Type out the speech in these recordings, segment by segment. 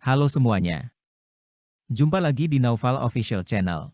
Halo semuanya. Jumpa lagi di Naufal Official Channel.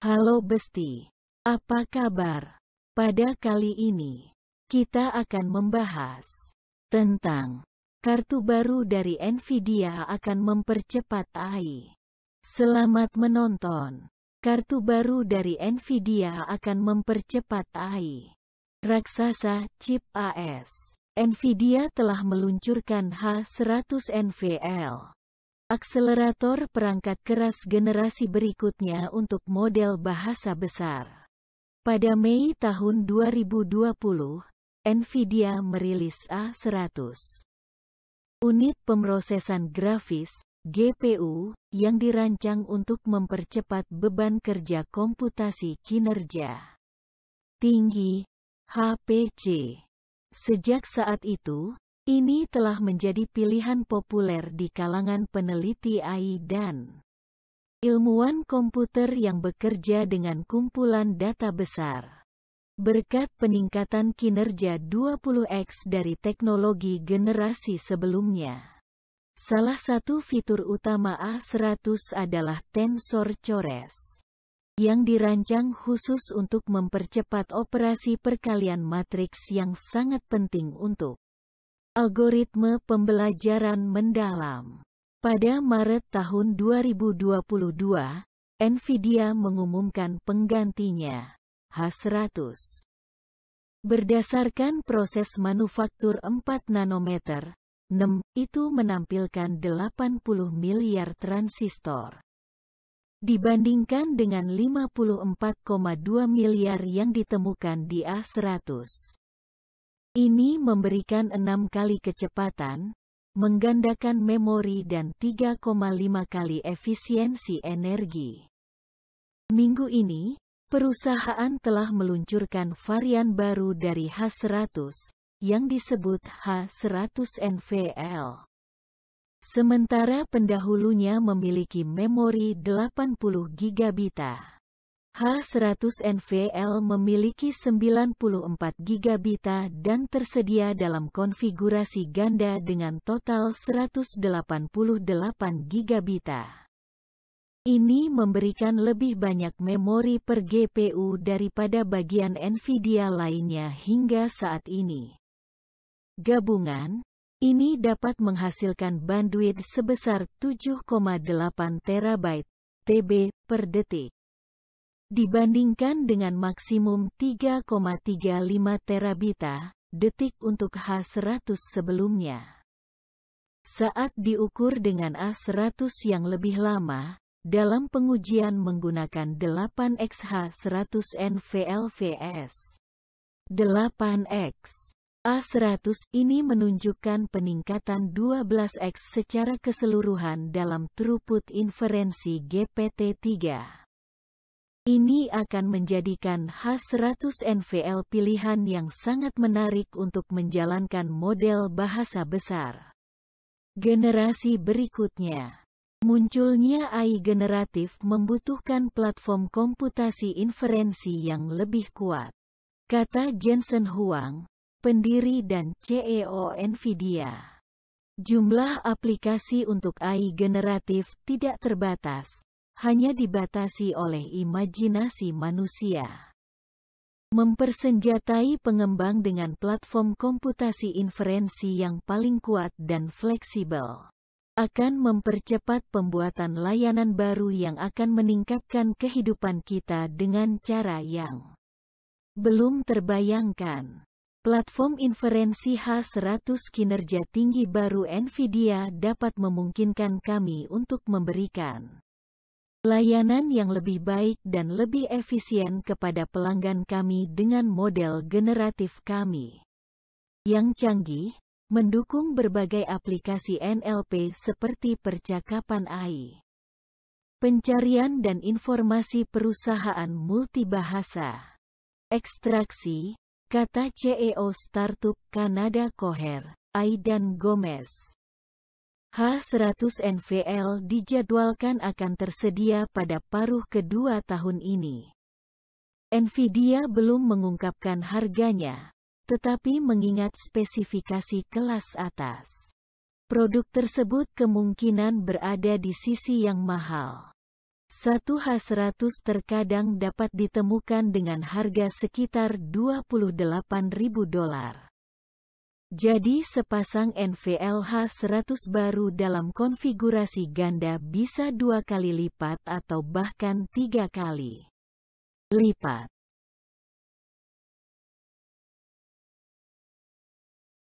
Halo Besti. Apa kabar? Pada kali ini, kita akan membahas tentang kartu baru dari NVIDIA akan mempercepat AI. Selamat menonton. Kartu baru dari NVIDIA akan mempercepat AI. Raksasa Chip AS NVIDIA telah meluncurkan H100 NVL. Akselerator perangkat keras generasi berikutnya untuk model bahasa besar. Pada Mei tahun 2020, NVIDIA merilis A100. Unit pemrosesan grafis, GPU, yang dirancang untuk mempercepat beban kerja komputasi kinerja. Tinggi, HPC. Sejak saat itu, ini telah menjadi pilihan populer di kalangan peneliti AI dan ilmuwan komputer yang bekerja dengan kumpulan data besar. Berkat peningkatan kinerja 20x dari teknologi generasi sebelumnya. Salah satu fitur utama A100 adalah tensor cores yang dirancang khusus untuk mempercepat operasi perkalian matriks yang sangat penting untuk algoritme pembelajaran mendalam. Pada Maret tahun 2022, NVIDIA mengumumkan penggantinya, H100. Berdasarkan proses manufaktur 4 nanometer, NEM, itu menampilkan 80 miliar transistor dibandingkan dengan 54,2 miliar yang ditemukan di A100. Ini memberikan enam kali kecepatan, menggandakan memori dan 3,5 kali efisiensi energi. Minggu ini, perusahaan telah meluncurkan varian baru dari H100, yang disebut H100NVL. Sementara pendahulunya memiliki memori 80 GB. H100NVL memiliki 94 GB dan tersedia dalam konfigurasi ganda dengan total 188 GB. Ini memberikan lebih banyak memori per GPU daripada bagian NVIDIA lainnya hingga saat ini. Gabungan, ini dapat menghasilkan bandwidth sebesar 7,8 terabyte TB per detik. Dibandingkan dengan maksimum 3,35 terabita detik untuk H100 sebelumnya. Saat diukur dengan A100 yang lebih lama, dalam pengujian menggunakan 8XH100 NVLVS. 8X A100 ini menunjukkan peningkatan 12x secara keseluruhan dalam throughput inferensi GPT-3. Ini akan menjadikan H100 NVL pilihan yang sangat menarik untuk menjalankan model bahasa besar. Generasi berikutnya. Munculnya AI generatif membutuhkan platform komputasi inferensi yang lebih kuat. Kata Jensen Huang, pendiri dan CEO NVIDIA. Jumlah aplikasi untuk AI generatif tidak terbatas, hanya dibatasi oleh imajinasi manusia. Mempersenjatai pengembang dengan platform komputasi inferensi yang paling kuat dan fleksibel akan mempercepat pembuatan layanan baru yang akan meningkatkan kehidupan kita dengan cara yang belum terbayangkan. Platform inferensi H100 kinerja tinggi baru NVIDIA dapat memungkinkan kami untuk memberikan layanan yang lebih baik dan lebih efisien kepada pelanggan kami dengan model generatif kami yang canggih, mendukung berbagai aplikasi NLP seperti percakapan AI, pencarian dan informasi perusahaan multibahasa, ekstraksi, kata CEO startup Kanada Koher, Aidan Gomez. H100NVL dijadwalkan akan tersedia pada paruh kedua tahun ini. Nvidia belum mengungkapkan harganya, tetapi mengingat spesifikasi kelas atas. Produk tersebut kemungkinan berada di sisi yang mahal. Satu H100 terkadang dapat ditemukan dengan harga sekitar 28.000 dolar. Jadi sepasang NVLH 100 baru dalam konfigurasi ganda bisa dua kali lipat atau bahkan tiga kali lipat.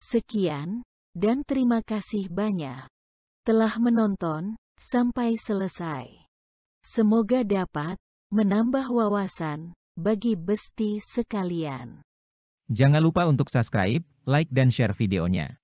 Sekian, dan terima kasih banyak telah menonton, sampai selesai. Semoga dapat menambah wawasan bagi besti sekalian. Jangan lupa untuk subscribe, like dan share videonya.